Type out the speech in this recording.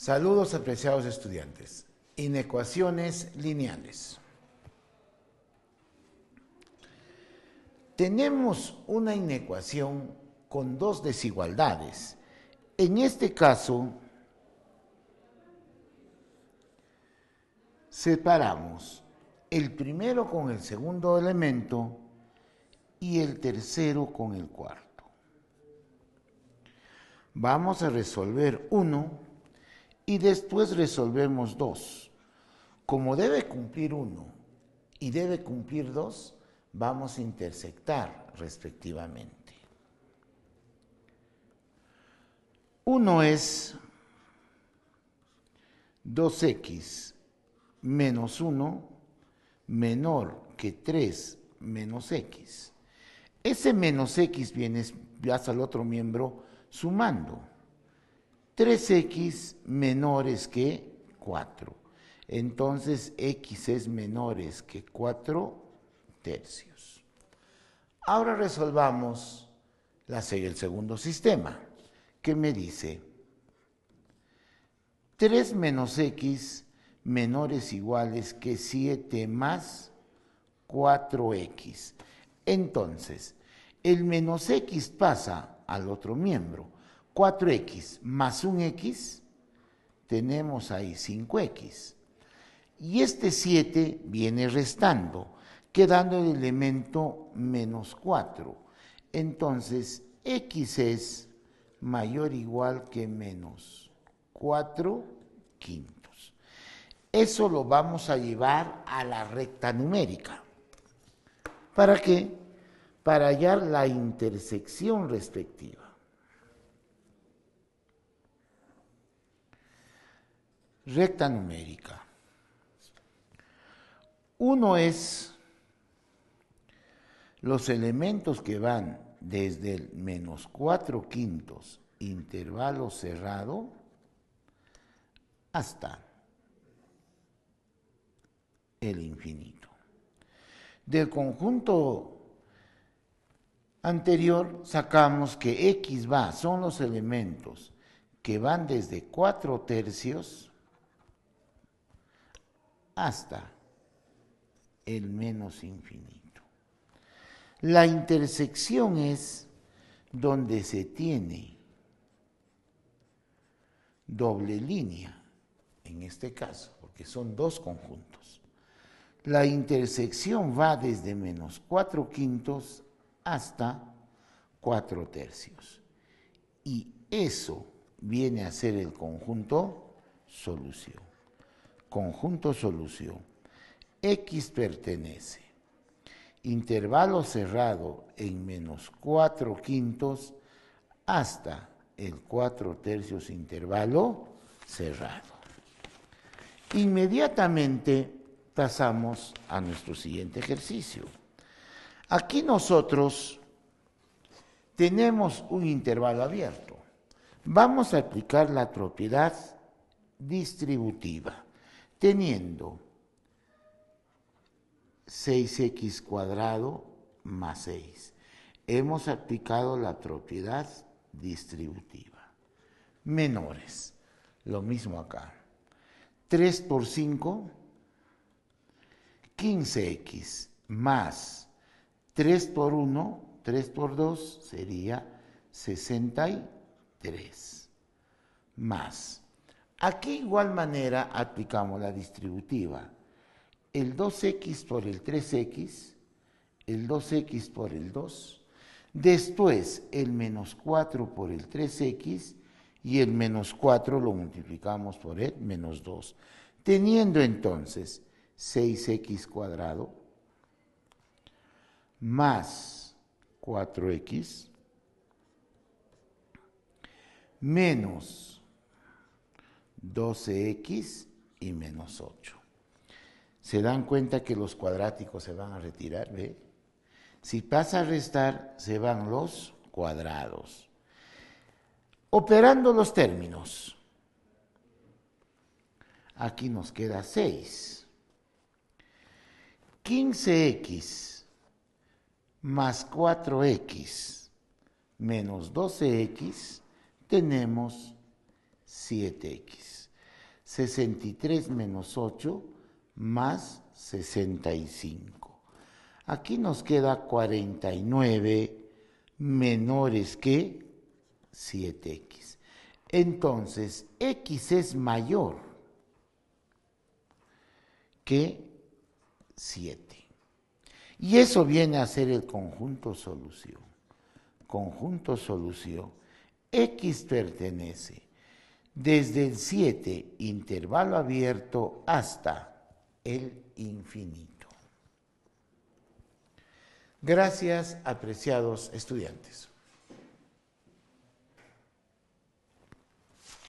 Saludos apreciados estudiantes. Inecuaciones lineales. Tenemos una inecuación con dos desigualdades. En este caso, separamos el primero con el segundo elemento y el tercero con el cuarto. Vamos a resolver uno y después resolvemos dos. Como debe cumplir uno y debe cumplir dos, vamos a intersectar respectivamente. 1 es 2x menos 1 menor que 3 menos x. Ese menos x viene hasta el otro miembro sumando. 3x menores que 4. Entonces, x es menores que 4 tercios. Ahora resolvamos la, el segundo sistema, que me dice 3 menos x menores iguales que 7 más 4x. Entonces, el menos x pasa al otro miembro 4x más un x, tenemos ahí 5x. Y este 7 viene restando, quedando el elemento menos 4. Entonces, x es mayor o igual que menos 4 quintos. Eso lo vamos a llevar a la recta numérica. ¿Para qué? Para hallar la intersección respectiva. recta numérica. Uno es los elementos que van desde el menos 4 quintos intervalo cerrado hasta el infinito. Del conjunto anterior sacamos que x va, son los elementos que van desde 4 tercios hasta el menos infinito. La intersección es donde se tiene doble línea, en este caso, porque son dos conjuntos. La intersección va desde menos cuatro quintos hasta cuatro tercios. Y eso viene a ser el conjunto solución conjunto solución. X pertenece. Intervalo cerrado en menos 4 quintos hasta el 4 tercios intervalo cerrado. Inmediatamente pasamos a nuestro siguiente ejercicio. Aquí nosotros tenemos un intervalo abierto. Vamos a aplicar la propiedad distributiva teniendo 6x cuadrado más 6. Hemos aplicado la propiedad distributiva. Menores, lo mismo acá. 3 por 5, 15x más 3 por 1, 3 por 2 sería 63 más Aquí igual manera aplicamos la distributiva. El 2x por el 3x, el 2x por el 2, después el menos 4 por el 3x y el menos 4 lo multiplicamos por el menos 2, teniendo entonces 6x cuadrado más 4x menos 12x y menos 8. Se dan cuenta que los cuadráticos se van a retirar, ¿ve? Si pasa a restar, se van los cuadrados. Operando los términos. Aquí nos queda 6. 15x más 4x menos 12x tenemos 7x. 63 menos 8 más 65. Aquí nos queda 49 menores que 7x. Entonces, x es mayor que 7. Y eso viene a ser el conjunto solución. Conjunto solución. X pertenece desde el 7, intervalo abierto, hasta el infinito. Gracias, apreciados estudiantes.